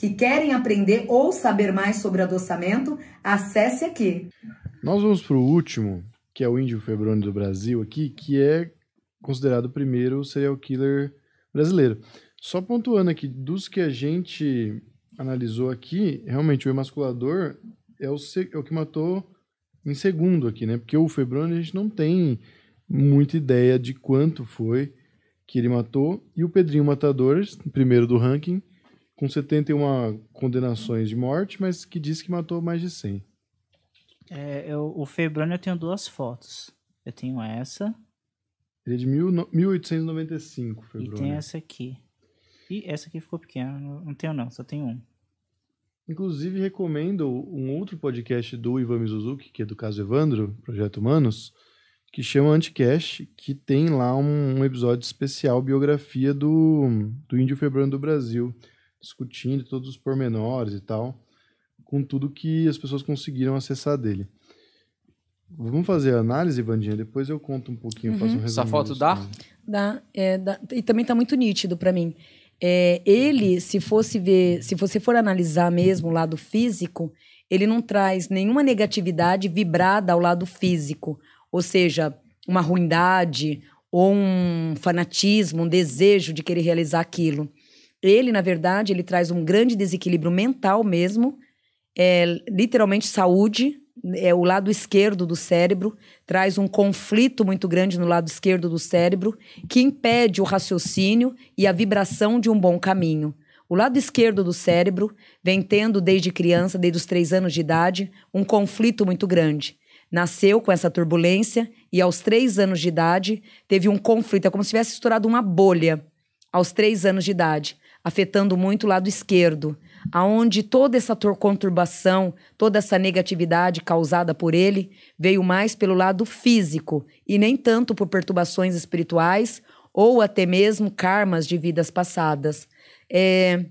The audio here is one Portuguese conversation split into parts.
que querem aprender ou saber mais sobre adoçamento, acesse aqui. Nós vamos para o último, que é o Índio Febrônio do Brasil aqui, que é considerado o primeiro serial killer brasileiro. Só pontuando aqui, dos que a gente analisou aqui, realmente o emasculador é o, é o que matou em segundo aqui, né? Porque o Febrônio a gente não tem muita ideia de quanto foi que ele matou. E o Pedrinho Matadores, primeiro do ranking, com 71 condenações de morte, mas que diz que matou mais de 100. É, eu, o Febrônio eu tenho duas fotos. Eu tenho essa. Ele é de mil, no, 1895, Febrônio. E tem essa aqui. E essa aqui ficou pequena, não tenho não, só tenho um. Inclusive, recomendo um outro podcast do Ivan Mizuzuki, que é do caso Evandro, Projeto Humanos, que chama Anticast, que tem lá um, episódio especial biografia do, do Índio febrano do Brasil discutindo todos os pormenores e tal, com tudo que as pessoas conseguiram acessar dele. Vamos fazer a análise, Vandinha? Depois eu conto um pouquinho, uhum. faço um uhum. resumo. Essa foto dá? Dá, é, dá. E também está muito nítido para mim. É, ele, se fosse ver, se você for analisar mesmo o lado físico, ele não traz nenhuma negatividade vibrada ao lado físico. Ou seja, uma ruindade ou um fanatismo, um desejo de querer realizar aquilo. Ele, na verdade, ele traz um grande desequilíbrio mental mesmo, é, literalmente saúde, é o lado esquerdo do cérebro, traz um conflito muito grande no lado esquerdo do cérebro, que impede o raciocínio e a vibração de um bom caminho. O lado esquerdo do cérebro vem tendo desde criança, desde os três anos de idade, um conflito muito grande. Nasceu com essa turbulência e, aos três anos de idade, teve um conflito. É como se tivesse estourado uma bolha aos três anos de idade afetando muito o lado esquerdo, aonde toda essa conturbação, toda essa negatividade causada por ele veio mais pelo lado físico e nem tanto por perturbações espirituais ou até mesmo karmas de vidas passadas. É,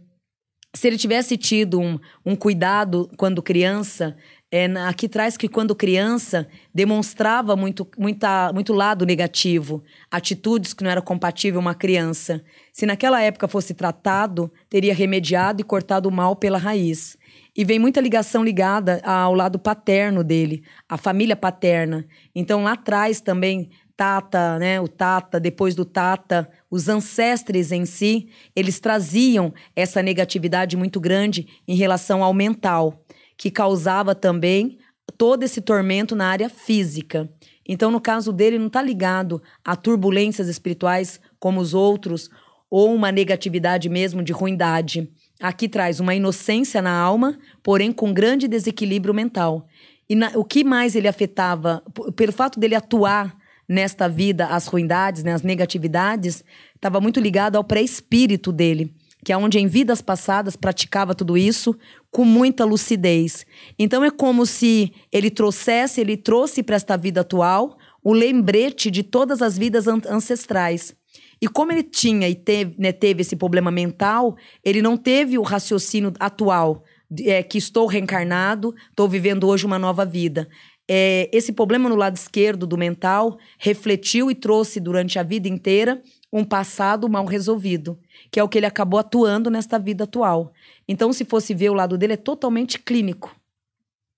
se ele tivesse tido um, um cuidado quando criança é, aqui traz que quando criança demonstrava muito, muita, muito lado negativo, atitudes que não era compatível uma criança. Se naquela época fosse tratado, teria remediado e cortado o mal pela raiz. E vem muita ligação ligada ao lado paterno dele, à família paterna. Então lá atrás também Tata, né, o Tata, depois do Tata, os ancestres em si, eles traziam essa negatividade muito grande em relação ao mental que causava também todo esse tormento na área física. Então, no caso dele, não está ligado a turbulências espirituais como os outros, ou uma negatividade mesmo de ruindade. Aqui traz uma inocência na alma, porém com grande desequilíbrio mental. E na, o que mais ele afetava, pelo fato dele atuar nesta vida as ruindades, né, as negatividades, estava muito ligado ao pré-espírito dele que é onde em vidas passadas praticava tudo isso com muita lucidez. Então é como se ele trouxesse, ele trouxe para esta vida atual o lembrete de todas as vidas an ancestrais. E como ele tinha e teve, né, teve esse problema mental, ele não teve o raciocínio atual, é, que estou reencarnado, estou vivendo hoje uma nova vida. É, esse problema no lado esquerdo do mental refletiu e trouxe durante a vida inteira um passado mal resolvido, que é o que ele acabou atuando nesta vida atual. Então, se fosse ver o lado dele, é totalmente clínico.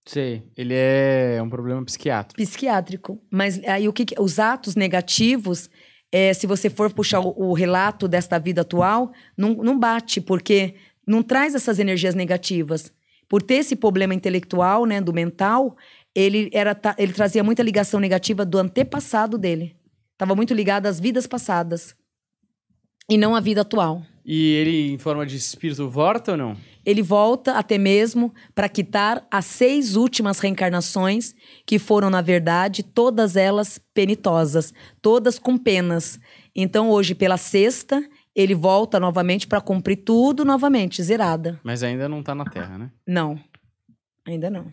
Sei, ele é um problema psiquiátrico. Psiquiátrico. Mas aí o que, que os atos negativos, é, se você for puxar o, o, relato desta vida atual, não, não bate, porque não traz essas energias negativas. Por ter esse problema intelectual, né, do mental, ele, era, ele trazia muita ligação negativa do antepassado dele. Estava muito ligado às vidas passadas e não a vida atual. E ele, em forma de espírito, volta ou não? Ele volta até mesmo para quitar as seis últimas reencarnações, que foram, na verdade, todas elas penitosas, todas com penas. Então, hoje, pela sexta, ele volta novamente para cumprir tudo novamente, zerada. Mas ainda não está na Terra, né? Não, ainda não.